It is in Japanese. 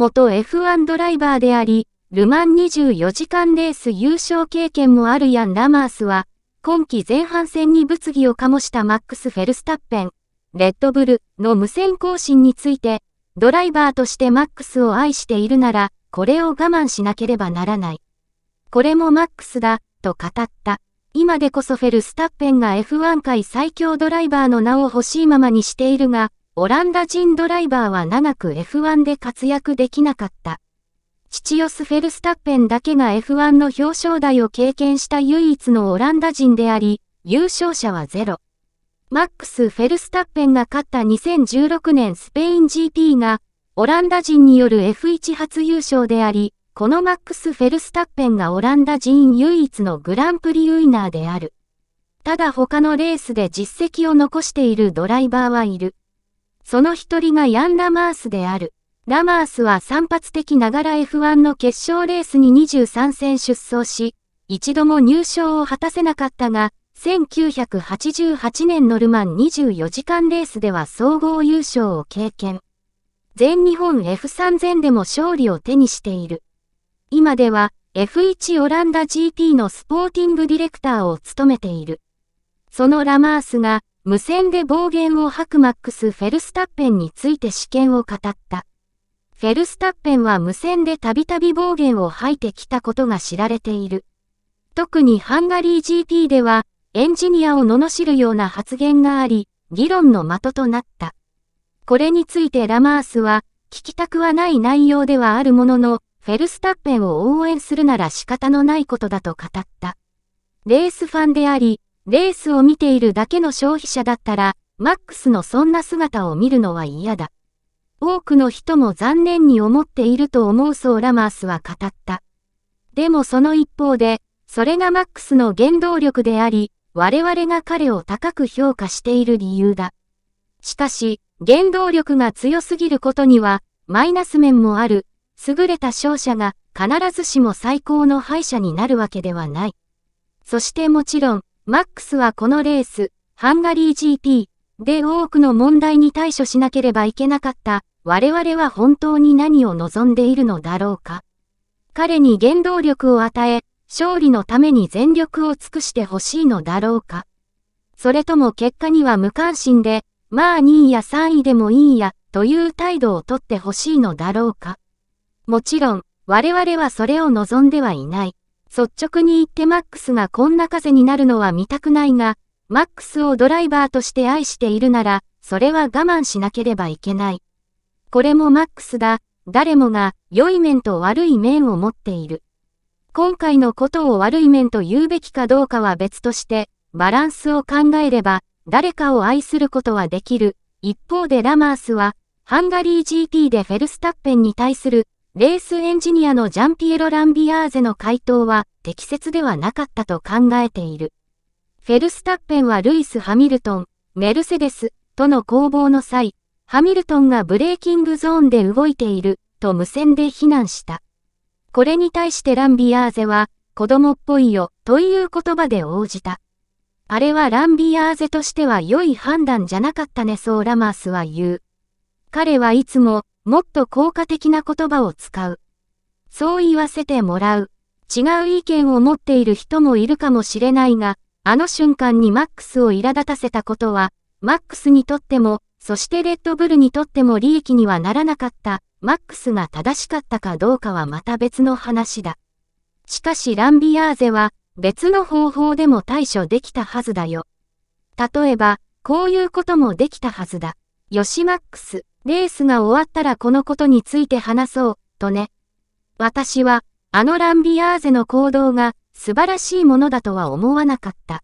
元 F1 ドライバーであり、ルマン24時間レース優勝経験もあるヤン・ラマースは、今季前半戦に物議を醸したマックス・フェルスタッペン、レッドブルの無線更新について、ドライバーとしてマックスを愛しているなら、これを我慢しなければならない。これもマックスだ、と語った。今でこそフェルスタッペンが F1 界最強ドライバーの名を欲しいままにしているが、オランダ人ドライバーは長く F1 で活躍できなかった。父ヨス・フェルスタッペンだけが F1 の表彰台を経験した唯一のオランダ人であり、優勝者はゼロ。マックス・フェルスタッペンが勝った2016年スペイン GP が、オランダ人による F1 初優勝であり、このマックス・フェルスタッペンがオランダ人唯一のグランプリウィナーである。ただ他のレースで実績を残しているドライバーはいる。その一人がヤン・ラマースである。ラマースは散発的ながら F1 の決勝レースに23戦出走し、一度も入賞を果たせなかったが、1988年のルマン24時間レースでは総合優勝を経験。全日本 F3000 でも勝利を手にしている。今では F1 オランダ GP のスポーティングディレクターを務めている。そのラマースが無線で暴言を吐くマックス・フェルスタッペンについて試験を語った。フェルスタッペンは無線でたびたび暴言を吐いてきたことが知られている。特にハンガリー GP では、エンジニアを罵るような発言があり、議論の的となった。これについてラマースは、聞きたくはない内容ではあるものの、フェルスタッペンを応援するなら仕方のないことだと語った。レースファンであり、レースを見ているだけの消費者だったら、マックスのそんな姿を見るのは嫌だ。多くの人も残念に思っていると思うそうラマースは語った。でもその一方で、それがマックスの原動力であり、我々が彼を高く評価している理由だ。しかし、原動力が強すぎることには、マイナス面もある、優れた勝者が必ずしも最高の敗者になるわけではない。そしてもちろん、マックスはこのレース、ハンガリー GP で多くの問題に対処しなければいけなかった。我々は本当に何を望んでいるのだろうか。彼に原動力を与え、勝利のために全力を尽くしてほしいのだろうか。それとも結果には無関心で、まあ2位や3位でもいいや、という態度をとってほしいのだろうか。もちろん、我々はそれを望んではいない。率直に言ってマックスがこんな風になるのは見たくないが、マックスをドライバーとして愛しているなら、それは我慢しなければいけない。これもマックスだ、誰もが良い面と悪い面を持っている。今回のことを悪い面と言うべきかどうかは別として、バランスを考えれば、誰かを愛することはできる。一方でラマースは、ハンガリー GP でフェルスタッペンに対するレースエンジニアのジャンピエロ・ランビアーゼの回答は適切ではなかったと考えている。フェルスタッペンはルイス・ハミルトン、メルセデスとの攻防の際、ハミルトンがブレーキングゾーンで動いていると無線で非難した。これに対してランビアーゼは、子供っぽいよという言葉で応じた。あれはランビアーゼとしては良い判断じゃなかったねそうラマースは言う。彼はいつももっと効果的な言葉を使う。そう言わせてもらう。違う意見を持っている人もいるかもしれないが、あの瞬間にマックスを苛立たせたことは、マックスにとっても、そしてレッドブルにとっても利益にはならなかった、マックスが正しかったかどうかはまた別の話だ。しかしランビアーゼは、別の方法でも対処できたはずだよ。例えば、こういうこともできたはずだ。ヨシマックス。レースが終わったらこのことについて話そう、とね。私は、あのランビアーゼの行動が素晴らしいものだとは思わなかった。